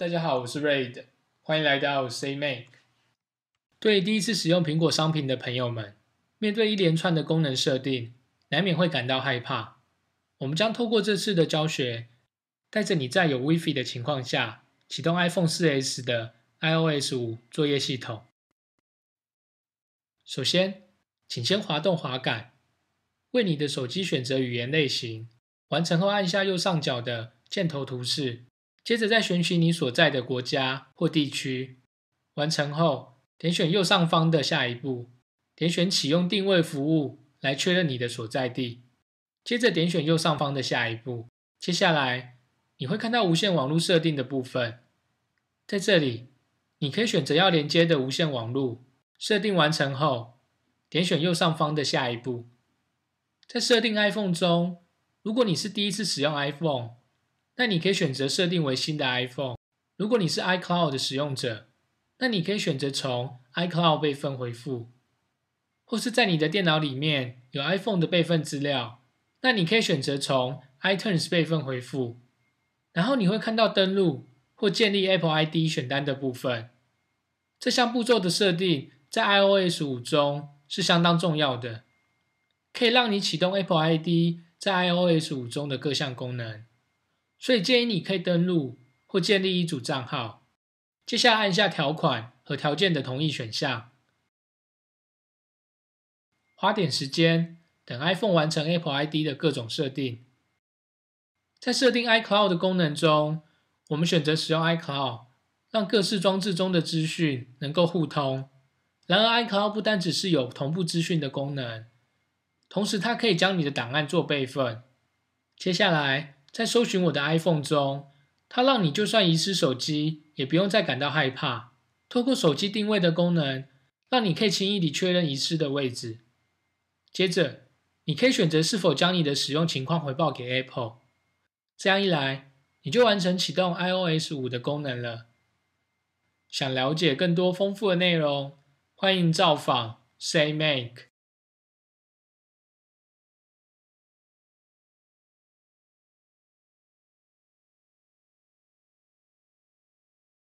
大家好，我是 r a i d 欢迎来到 C Make。对第一次使用苹果商品的朋友们，面对一连串的功能设定，难免会感到害怕。我们将透过这次的教学，带着你在有 Wi-Fi 的情况下，启动 iPhone 四 S 的 iOS 五作业系统。首先，请先滑动滑杆，为你的手机选择语言类型。完成后，按下右上角的箭头图示。接着再选取你所在的国家或地区。完成后，点选右上方的下一步。点选启用定位服务来确认你的所在地。接着点选右上方的下一步。接下来你会看到无线网络设定的部分，在这里你可以选择要连接的无线网络。设定完成后，点选右上方的下一步。在设定 iPhone 中，如果你是第一次使用 iPhone。那你可以选择设定为新的 iPhone。如果你是 iCloud 的使用者，那你可以选择从 iCloud 备份回复，或是在你的电脑里面有 iPhone 的备份资料，那你可以选择从 iTunes 备份回复。然后你会看到登录或建立 Apple ID 选单的部分。这项步骤的设定在 iOS 五中是相当重要的，可以让你启动 Apple ID 在 iOS 五中的各项功能。所以建议你可以登录或建立一组账号。接下来按下条款和条件的同意选项。花点时间等 iPhone 完成 Apple ID 的各种设定。在设定 iCloud 的功能中，我们选择使用 iCloud，让各式装置中的资讯能够互通。然而，iCloud 不单只是有同步资讯的功能，同时它可以将你的档案做备份。接下来。在搜寻我的 iPhone 中，它让你就算遗失手机，也不用再感到害怕。透过手机定位的功能，让你可以轻易地确认遗失的位置。接着，你可以选择是否将你的使用情况回报给 Apple。这样一来，你就完成启动 iOS 五的功能了。想了解更多丰富的内容，欢迎造访 Say m a k e